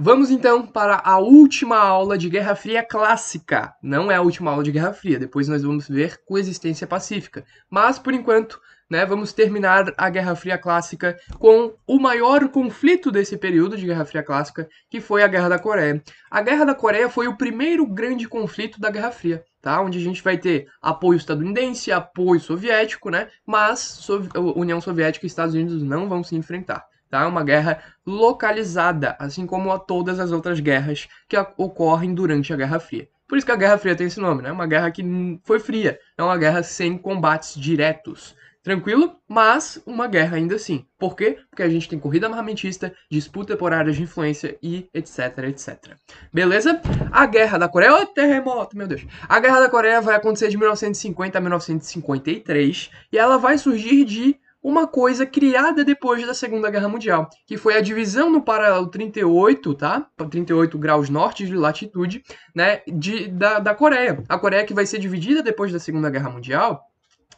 Vamos então para a última aula de Guerra Fria clássica. Não é a última aula de Guerra Fria, depois nós vamos ver coexistência pacífica. Mas, por enquanto, né, vamos terminar a Guerra Fria clássica com o maior conflito desse período de Guerra Fria clássica, que foi a Guerra da Coreia. A Guerra da Coreia foi o primeiro grande conflito da Guerra Fria. Tá? Onde a gente vai ter apoio estadunidense, apoio soviético, né? Mas União Soviética e Estados Unidos não vão se enfrentar. Tá? Uma guerra localizada, assim como a todas as outras guerras que ocorrem durante a Guerra Fria. Por isso que a Guerra Fria tem esse nome, né? Uma guerra que foi fria, é uma guerra sem combates diretos. Tranquilo? Mas uma guerra ainda assim. Por quê? Porque a gente tem corrida armamentista, disputa por áreas de influência e etc, etc. Beleza? A Guerra da Coreia... Oh, terremoto, meu Deus! A Guerra da Coreia vai acontecer de 1950 a 1953 e ela vai surgir de uma coisa criada depois da Segunda Guerra Mundial, que foi a divisão no paralelo 38, tá? 38 graus norte de latitude, né? De, da, da Coreia. A Coreia que vai ser dividida depois da Segunda Guerra Mundial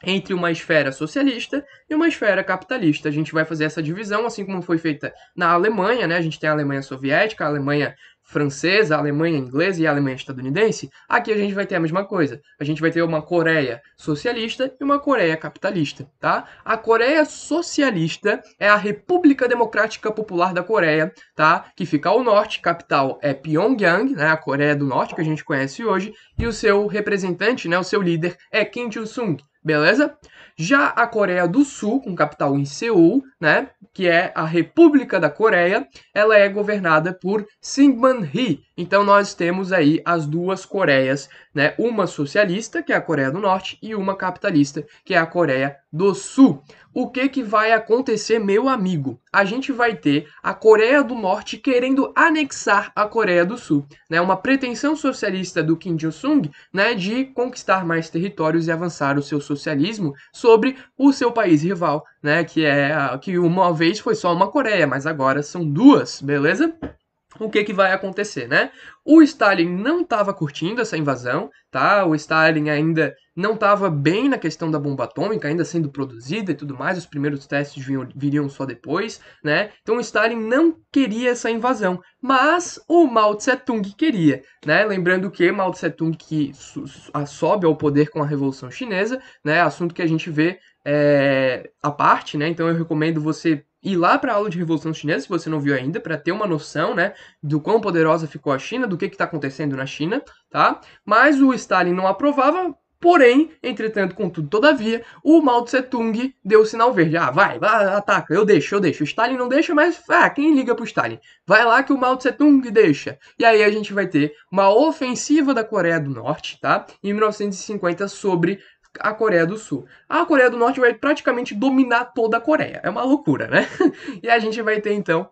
entre uma esfera socialista e uma esfera capitalista. A gente vai fazer essa divisão, assim como foi feita na Alemanha, né? A gente tem a Alemanha soviética, a Alemanha francesa, a Alemanha inglesa e a Alemanha estadunidense, aqui a gente vai ter a mesma coisa. A gente vai ter uma Coreia socialista e uma Coreia capitalista, tá? A Coreia socialista é a República Democrática Popular da Coreia, tá? Que fica ao norte, capital é Pyongyang, né, a Coreia do Norte que a gente conhece hoje, e o seu representante, né, o seu líder é Kim Il Sung, beleza? Já a Coreia do Sul, com capital em Seul, né, que é a República da Coreia, ela é governada por Syngman-hee. Então nós temos aí as duas Coreias, né, uma socialista, que é a Coreia do Norte, e uma capitalista, que é a Coreia do Sul. O que que vai acontecer, meu amigo? A gente vai ter a Coreia do Norte querendo anexar a Coreia do Sul, né? Uma pretensão socialista do Kim Il Sung, né, de conquistar mais territórios e avançar o seu socialismo, sobre o seu país rival, né? Que é que uma vez foi só uma Coreia, mas agora são duas, beleza? o que, que vai acontecer, né? O Stalin não estava curtindo essa invasão, tá? O Stalin ainda não estava bem na questão da bomba atômica, ainda sendo produzida e tudo mais, os primeiros testes vinham, viriam só depois, né? Então o Stalin não queria essa invasão, mas o Mao Tse-tung queria, né? Lembrando que Mao Tse-tung que sobe ao poder com a Revolução Chinesa, né? Assunto que a gente vê é, à parte, né? Então eu recomendo você ir lá para a aula de Revolução Chinesa, se você não viu ainda, para ter uma noção, né, do quão poderosa ficou a China, do que está acontecendo na China, tá? Mas o Stalin não aprovava, porém, entretanto, contudo, todavia, o Mao Tse Tung deu o sinal verde. Ah, vai, vai, ataca, eu deixo, eu deixo. O Stalin não deixa, mas ah, quem liga pro Stalin? Vai lá que o Mao Tse Tung deixa. E aí a gente vai ter uma ofensiva da Coreia do Norte, tá? Em 1950 sobre a Coreia do Sul. A Coreia do Norte vai praticamente dominar toda a Coreia. É uma loucura, né? E a gente vai ter então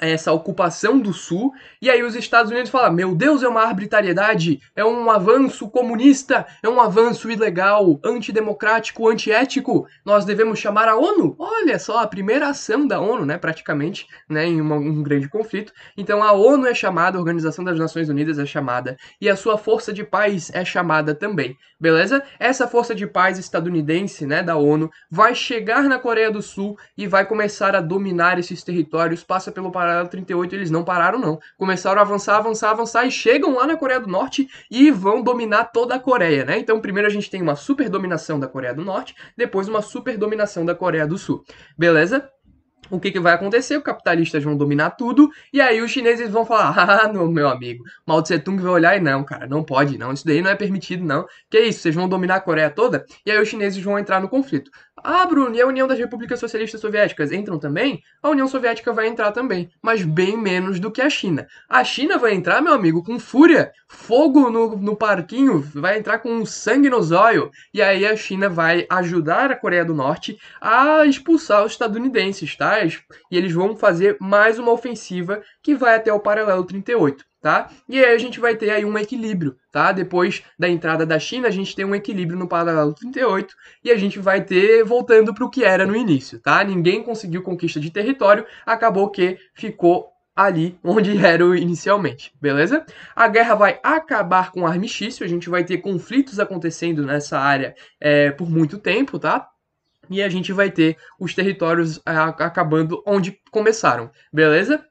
essa ocupação do Sul, e aí os Estados Unidos falam: meu Deus, é uma arbitrariedade, é um avanço comunista, é um avanço ilegal, antidemocrático, antiético, nós devemos chamar a ONU. Olha só, a primeira ação da ONU, né, praticamente, né, em uma, um grande conflito. Então a ONU é chamada, a Organização das Nações Unidas é chamada, e a sua força de paz é chamada também, beleza? Essa força de paz estadunidense, né, da ONU, vai chegar na Coreia do Sul e vai começar a dominar esses territórios, passa pelo pelo paralelo 38, eles não pararam, não. Começaram a avançar, avançar, avançar e chegam lá na Coreia do Norte e vão dominar toda a Coreia, né? Então, primeiro a gente tem uma super dominação da Coreia do Norte, depois uma super dominação da Coreia do Sul. Beleza? O que, que vai acontecer? Os capitalistas vão dominar tudo, e aí os chineses vão falar: Ah, não, meu amigo, Mao Tse Tung vai olhar e não, cara, não pode, não, isso daí não é permitido, não. Que isso, vocês vão dominar a Coreia toda? E aí os chineses vão entrar no conflito. Ah, Bruno, e a União das Repúblicas Socialistas Soviéticas entram também? A União Soviética vai entrar também, mas bem menos do que a China. A China vai entrar, meu amigo, com fúria, fogo no, no parquinho, vai entrar com sangue no zóio. E aí a China vai ajudar a Coreia do Norte a expulsar os estadunidenses, tá? E eles vão fazer mais uma ofensiva que vai até o paralelo 38 tá? E aí a gente vai ter aí um equilíbrio, tá? Depois da entrada da China, a gente tem um equilíbrio no paralelo 38 e a gente vai ter voltando para o que era no início, tá? Ninguém conseguiu conquista de território, acabou que ficou ali onde era inicialmente, beleza? A guerra vai acabar com o armistício, a gente vai ter conflitos acontecendo nessa área é, por muito tempo, tá? E a gente vai ter os territórios ah, acabando onde começaram, beleza?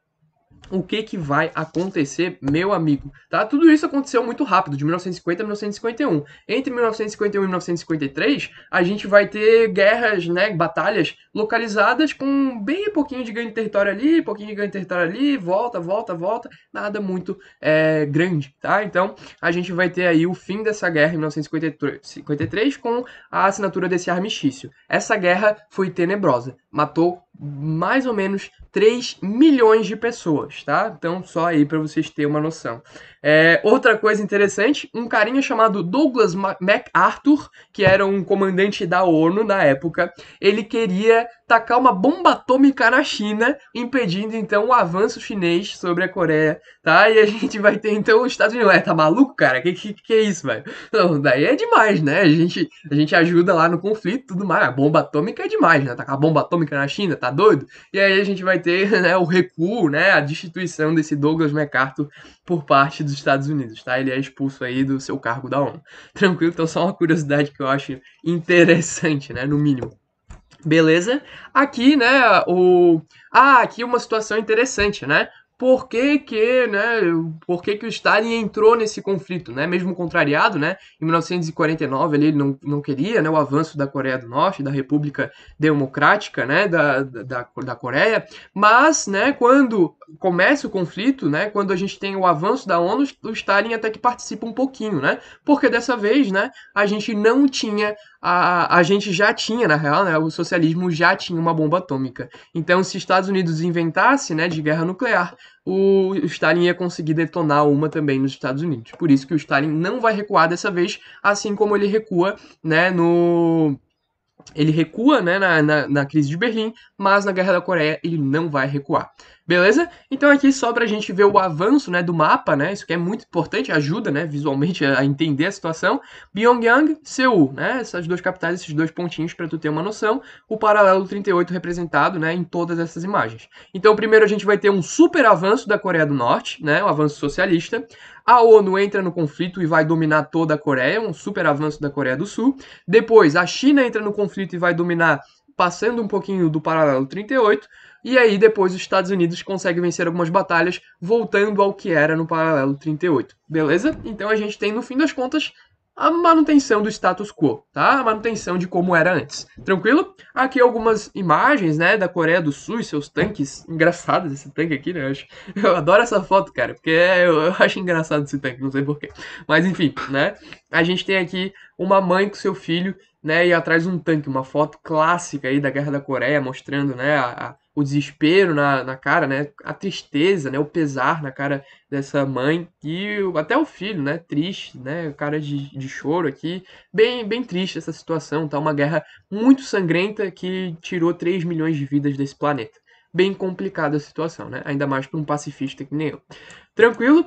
o que que vai acontecer, meu amigo, tá? Tudo isso aconteceu muito rápido, de 1950 a 1951. Entre 1951 e 1953, a gente vai ter guerras, né, batalhas localizadas com bem pouquinho de ganho de território ali, pouquinho de ganho de território ali, volta, volta, volta, nada muito é, grande, tá? Então, a gente vai ter aí o fim dessa guerra em 1953 com a assinatura desse armistício. Essa guerra foi tenebrosa, matou mais ou menos 3 milhões de pessoas, tá? Então, só aí para vocês terem uma noção. É, outra coisa interessante, um carinha chamado Douglas MacArthur, que era um comandante da ONU na época, ele queria tacar uma bomba atômica na China, impedindo então o avanço chinês sobre a Coreia, tá? E a gente vai ter então os Estados Unidos. Ué, tá maluco, cara? Que que, que é isso, velho? Não, daí é demais, né? A gente, a gente ajuda lá no conflito tudo mais. A bomba atômica é demais, né? Tacar bomba atômica na China, tá doido? E aí a gente vai ter né, o recuo, né? A destituição desse Douglas MacArthur por parte dos Estados Unidos, tá? Ele é expulso aí do seu cargo da ONU. Tranquilo, então só uma curiosidade que eu acho interessante, né? No mínimo. Beleza? Aqui, né, o... Ah, aqui uma situação interessante, né? Por que que, né, por que que o Stalin entrou nesse conflito, né? Mesmo contrariado, né? Em 1949 ele não, não queria, né, o avanço da Coreia do Norte, da República Democrática, né, da, da, da Coreia, mas, né, quando começa o conflito, né, quando a gente tem o avanço da ONU, o Stalin até que participa um pouquinho, né? Porque dessa vez, né, a gente não tinha a, a gente já tinha, na real, né, o socialismo já tinha uma bomba atômica. Então, se Estados Unidos inventasse né, de guerra nuclear, o, Stalin ia conseguir detonar uma também nos Estados Unidos. Por isso que o Stalin não vai recuar dessa vez, assim como ele recua né, no, ele recua né, na, na, na, crise de Berlim, mas na Guerra da Coreia ele não vai recuar. Beleza? Então aqui só para a gente ver o avanço né, do mapa, né? Isso que é muito importante, ajuda né, visualmente a entender a situação. Pyongyang, Seul, né? Essas duas capitais, esses dois pontinhos para tu ter uma noção. O paralelo 38 representado né, em todas essas imagens. Então primeiro a gente vai ter um super avanço da Coreia do Norte, né? o avanço socialista. A ONU entra no conflito e vai dominar toda a Coreia, um super avanço da Coreia do Sul. Depois a China entra no conflito e vai dominar passando um pouquinho do paralelo 38, e aí depois os Estados Unidos conseguem vencer algumas batalhas, voltando ao que era no paralelo 38. Beleza? Então a gente tem no fim das contas a manutenção do status quo, tá? A manutenção de como era antes. Tranquilo? Aqui algumas imagens, né, da Coreia do Sul e seus tanques. Engraçado esse tanque aqui, né? Eu, acho... eu adoro essa foto, cara, porque é, eu acho engraçado esse tanque, não sei porquê. Mas enfim, né? A gente tem aqui uma mãe com seu filho, né, e atrás um tanque, uma foto clássica aí da Guerra da Coreia, mostrando, né, a, o desespero na, na cara, né? A tristeza, né? O pesar na cara dessa mãe e até o filho, né? Triste, né? Cara de, de choro aqui. Bem, bem triste essa situação, tá? Uma guerra muito sangrenta que tirou 3 milhões de vidas desse planeta. Bem complicada a situação, né? Ainda mais para um pacifista que nem eu. Tranquilo?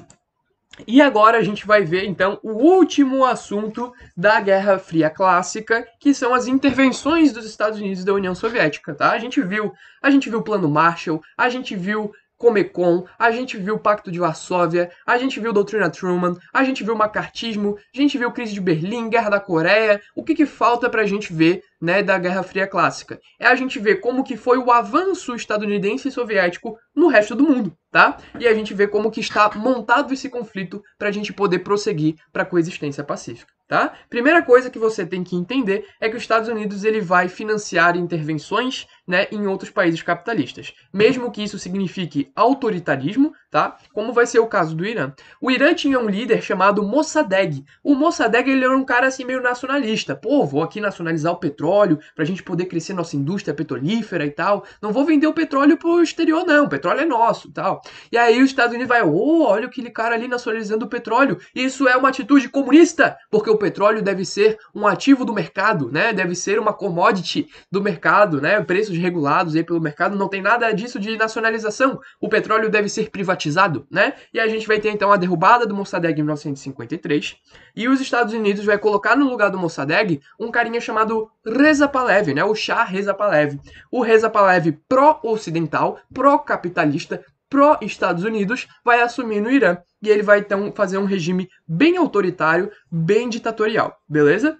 E agora a gente vai ver então o último assunto da Guerra Fria clássica, que são as intervenções dos Estados Unidos e da União Soviética, tá? A gente viu, a gente viu o Plano Marshall, a gente viu Comecon, a gente viu o Pacto de Varsóvia, a gente viu Doutrina Truman, a gente viu o macartismo, a gente viu crise de Berlim, Guerra da Coreia. O que, que falta para a gente ver né, da Guerra Fria Clássica? É a gente ver como que foi o avanço estadunidense e soviético no resto do mundo, tá? E a gente ver como que está montado esse conflito para a gente poder prosseguir para a coexistência pacífica. Tá? Primeira coisa que você tem que entender é que os Estados Unidos ele vai financiar intervenções né, em outros países capitalistas. Mesmo que isso signifique autoritarismo, tá? Como vai ser o caso do Irã. O Irã tinha um líder chamado Mossadegh. O Mossadegh ele era um cara assim meio nacionalista. Pô, vou aqui nacionalizar o petróleo para a gente poder crescer nossa indústria petrolífera e tal. Não vou vender o petróleo pro exterior não, o petróleo é nosso, tal. E aí os Estados Unidos vai, oh, olha aquele cara ali nacionalizando o petróleo. Isso é uma atitude comunista, porque o petróleo deve ser um ativo do mercado, né? Deve ser uma commodity do mercado, né? Preços regulados aí pelo mercado, não tem nada disso de nacionalização. O petróleo deve ser privatizado privatizado, né? E a gente vai ter então a derrubada do Mossadegh em 1953, e os Estados Unidos vai colocar no lugar do Mossadegh um carinha chamado Reza Pahlavi, né? O Shah Reza Pahlavi. O Reza Pahlavi pró-ocidental, pró-capitalista, pró-Estados Unidos vai assumir no Irã, e ele vai então fazer um regime bem autoritário, bem ditatorial, beleza?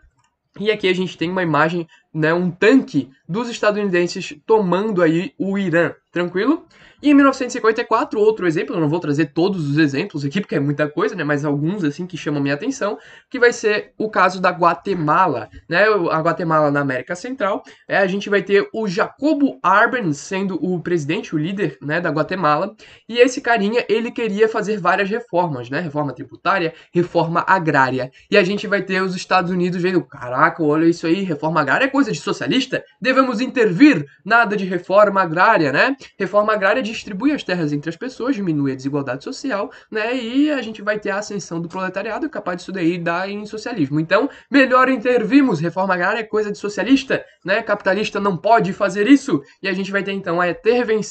E aqui a gente tem uma imagem né, um tanque dos estadunidenses tomando aí o Irã, tranquilo? E em 1954, outro exemplo, eu não vou trazer todos os exemplos aqui, porque é muita coisa, né, mas alguns assim que chamam minha atenção, que vai ser o caso da Guatemala, né, a Guatemala na América Central, é, a gente vai ter o Jacobo Arben sendo o presidente, o líder, né, da Guatemala, e esse carinha, ele queria fazer várias reformas, né, reforma tributária, reforma agrária, e a gente vai ter os Estados Unidos vendo, caraca, olha isso aí, reforma agrária é coisa de socialista, devemos intervir, nada de reforma agrária, né? Reforma agrária é distribui as terras entre as pessoas, diminui a desigualdade social, né? E a gente vai ter a ascensão do proletariado, capaz disso daí dar em socialismo. Então, melhor intervirmos, reforma agrária é coisa de socialista, né? Capitalista não pode fazer isso. E a gente vai ter então a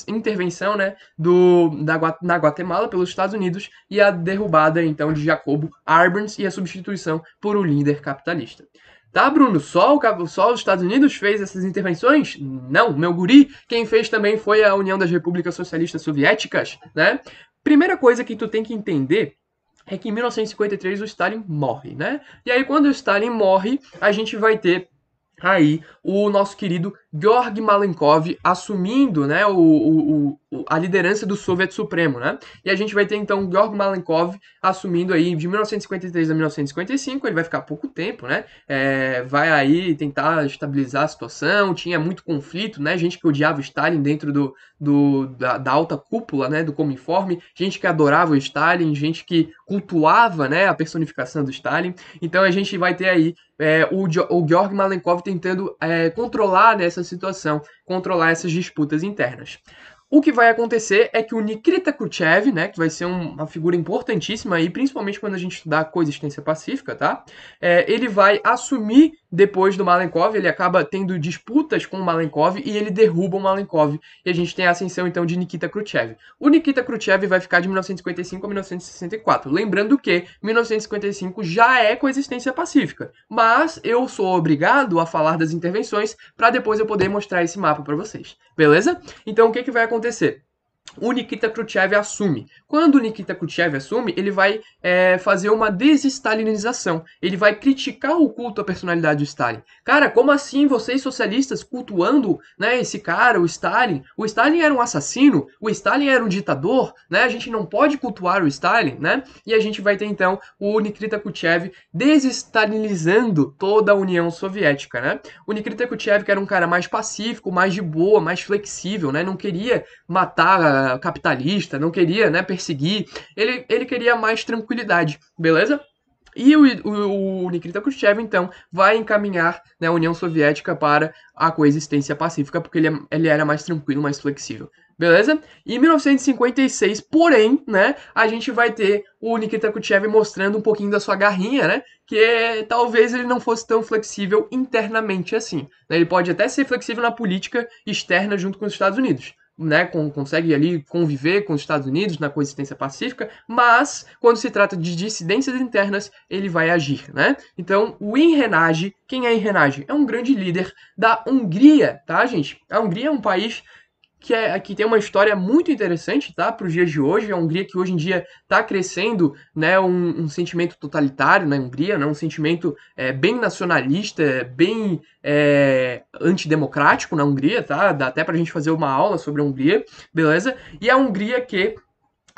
intervenção, né, do da na Guatemala pelos Estados Unidos e a derrubada então de Jacobo Arbenz e a substituição por um líder capitalista. Tá, Bruno? Só, o, só os Estados Unidos fez essas intervenções? Não, meu guri. Quem fez também foi a União das Repúblicas Socialistas Soviéticas, né? Primeira coisa que tu tem que entender é que em 1953 o Stalin morre, né? E aí quando o Stalin morre, a gente vai ter Tá aí o nosso querido Georg Malenkov assumindo né, o, o, o, a liderança do Soviet Supremo. Né? E a gente vai ter então Georg Malenkov assumindo aí de 1953 a 1955, ele vai ficar pouco tempo, né? É, vai aí tentar estabilizar a situação, tinha muito conflito, né? Gente que odiava Stalin dentro do, do da, da, alta cúpula né, do Cominforme, gente que adorava o Stalin, gente que cultuava né, a personificação do Stalin. Então a gente vai ter aí é, o, o Georg Malenkov tentando é, controlar né, essa situação, controlar essas disputas internas. O que vai acontecer é que o Nikita Khrushchev, né, que vai ser um, uma figura importantíssima aí, principalmente quando a gente estudar coexistência pacífica, tá? É, ele vai assumir depois do Malenkov, ele acaba tendo disputas com o Malenkov e ele derruba o Malenkov. E a gente tem a ascensão então de Nikita Khrushchev. O Nikita Khrushchev vai ficar de 1955 a 1964. Lembrando que 1955 já é coexistência pacífica, mas eu sou obrigado a falar das intervenções para depois eu poder mostrar esse mapa para vocês. Beleza? Então o que, que vai acontecer? o Nikita Khrushchev assume. Quando o Nikita Khrushchev assume, ele vai é, fazer uma desestalinização. Ele vai criticar o culto à personalidade de Stalin. Cara, como assim vocês socialistas cultuando né, esse cara, o Stalin? O Stalin era um assassino? O Stalin era um ditador? Né? A gente não pode cultuar o Stalin, né? E a gente vai ter então o Nikita Khrushchev desestalinizando toda a União Soviética, né? O Nikita Khrushchev que era um cara mais pacífico, mais de boa, mais flexível, né? Não queria matar capitalista, não queria né, perseguir, ele, ele queria mais tranquilidade, beleza? E o, o, o, Nikita Khrushchev, então, vai encaminhar né, a União Soviética para a coexistência pacífica, porque ele, é, ele era mais tranquilo, mais flexível. Beleza? E em 1956, porém, né, a gente vai ter o Nikita Khrushchev mostrando um pouquinho da sua garrinha, né, que talvez ele não fosse tão flexível internamente assim. Né? Ele pode até ser flexível na política externa junto com os Estados Unidos, né, consegue ali conviver com os Estados Unidos na coexistência pacífica, mas quando se trata de dissidências internas, ele vai agir, né? Então, o Inrenage, quem é Inrenage? É um grande líder da Hungria, tá, gente? A Hungria é um país que, é, que tem uma história muito interessante, tá? Para os dias de hoje. A Hungria que hoje em dia está crescendo, né? Um, um, sentimento totalitário na Hungria, né? Um sentimento é, bem nacionalista, é, bem é, antidemocrático na Hungria, tá? Dá até para a gente fazer uma aula sobre a Hungria, beleza? E a Hungria que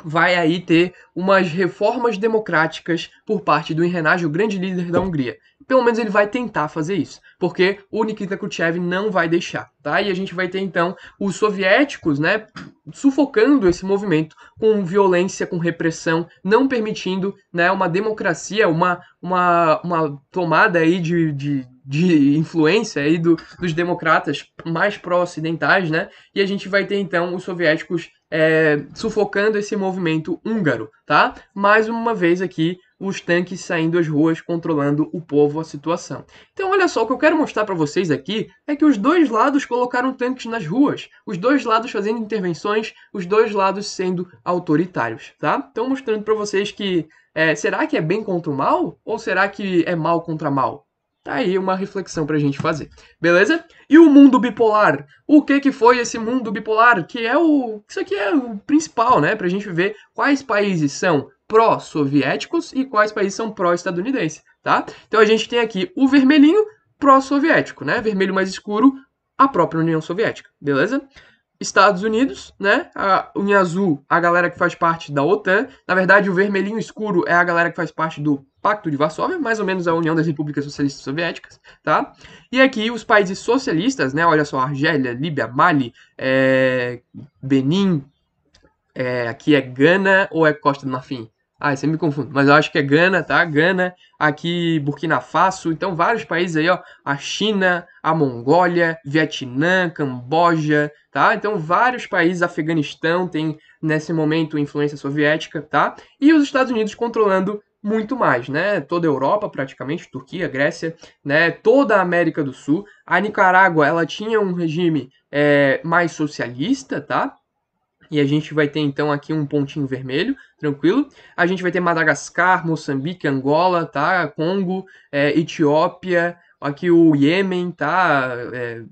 vai aí ter umas reformas democráticas por parte do Enrenágio, o grande líder da Hungria. Pelo menos ele vai tentar fazer isso, porque o Nikita Khrushchev não vai deixar, tá? E a gente vai ter então os soviéticos, né, sufocando esse movimento com violência, com repressão, não permitindo, né, uma democracia, uma, uma, uma tomada aí de, de de influência aí do, dos democratas mais pró-ocidentais, né? E a gente vai ter então os soviéticos é, sufocando esse movimento húngaro, tá? Mais uma vez aqui os tanques saindo às ruas controlando o povo, a situação. Então, olha só, o que eu quero mostrar para vocês aqui é que os dois lados colocaram tanques nas ruas, os dois lados fazendo intervenções, os dois lados sendo autoritários, tá? Então, mostrando para vocês que é, será que é bem contra o mal ou será que é mal contra mal? Tá aí uma reflexão pra gente fazer, beleza? E o mundo bipolar? O que que foi esse mundo bipolar? Que é o... Isso aqui é o principal, né? Pra gente ver quais países são pró-soviéticos e quais países são pró-estadunidense, tá? Então a gente tem aqui o vermelhinho pró-soviético, né? Vermelho mais escuro, a própria União Soviética, beleza? Estados Unidos, né? A, em azul, a galera que faz parte da OTAN. Na verdade, o vermelhinho escuro é a galera que faz parte do Pacto de Varsóvia, mais ou menos a União das Repúblicas Socialistas Soviéticas, tá? E aqui os países socialistas, né? Olha só, Argélia, Líbia, Mali, é... Benin, é... aqui é Gana ou é Costa do Marfim? Ah, você me confunde, mas eu acho que é Gana, tá? Gana, aqui Burkina Faso, então vários países aí, ó, a China, a Mongólia, Vietnã, Camboja, tá? Então vários países, Afeganistão tem nesse momento influência soviética, tá? E os Estados Unidos controlando muito mais, né? Toda a Europa, praticamente, Turquia, Grécia, né? Toda a América do Sul. A Nicarágua, ela tinha um regime é, mais socialista, tá? E a gente vai ter então aqui um pontinho vermelho, tranquilo. A gente vai ter Madagascar, Moçambique, Angola, tá? Congo, é, Etiópia, aqui o Iêmen, tá? É,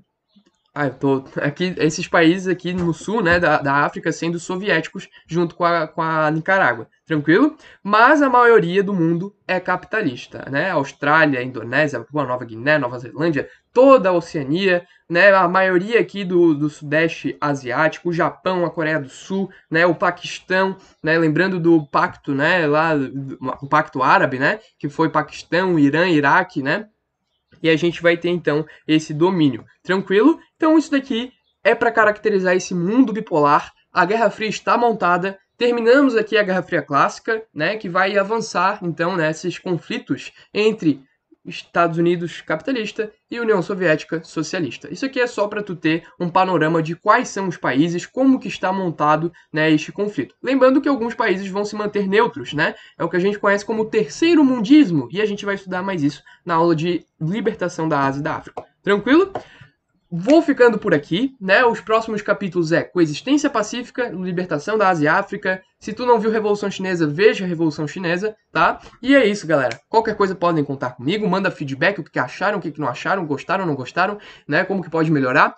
ah, eu tô aqui esses países aqui no sul, né, da, da África sendo soviéticos junto com a, com a Nicarágua, tranquilo? Mas a maioria do mundo é capitalista, né? Austrália, Indonésia, Papua Nova Guiné, Nova Zelândia, toda a Oceania, né? A maioria aqui do, do sudeste asiático, o Japão, a Coreia do Sul, né, o Paquistão, né, lembrando do pacto, né, lá o pacto árabe, né, que foi Paquistão, Irã, Iraque, né? e a gente vai ter então esse domínio. Tranquilo? Então isso daqui é para caracterizar esse mundo bipolar. A Guerra Fria está montada. Terminamos aqui a Guerra Fria Clássica, né, que vai avançar então nesses conflitos entre Estados Unidos capitalista e União Soviética socialista. Isso aqui é só para tu ter um panorama de quais são os países, como que está montado né, este conflito. Lembrando que alguns países vão se manter neutros, né? É o que a gente conhece como terceiro mundismo, e a gente vai estudar mais isso na aula de libertação da Ásia e da África. Tranquilo? Vou ficando por aqui, né? Os próximos capítulos é Coexistência Pacífica, Libertação da Ásia e África. Se tu não viu Revolução Chinesa, veja a Revolução Chinesa, tá? E é isso, galera. Qualquer coisa podem contar comigo, manda feedback, o que acharam, o que não acharam, gostaram, não gostaram, né? Como que pode melhorar.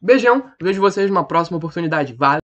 Beijão, vejo vocês numa próxima oportunidade. Valeu!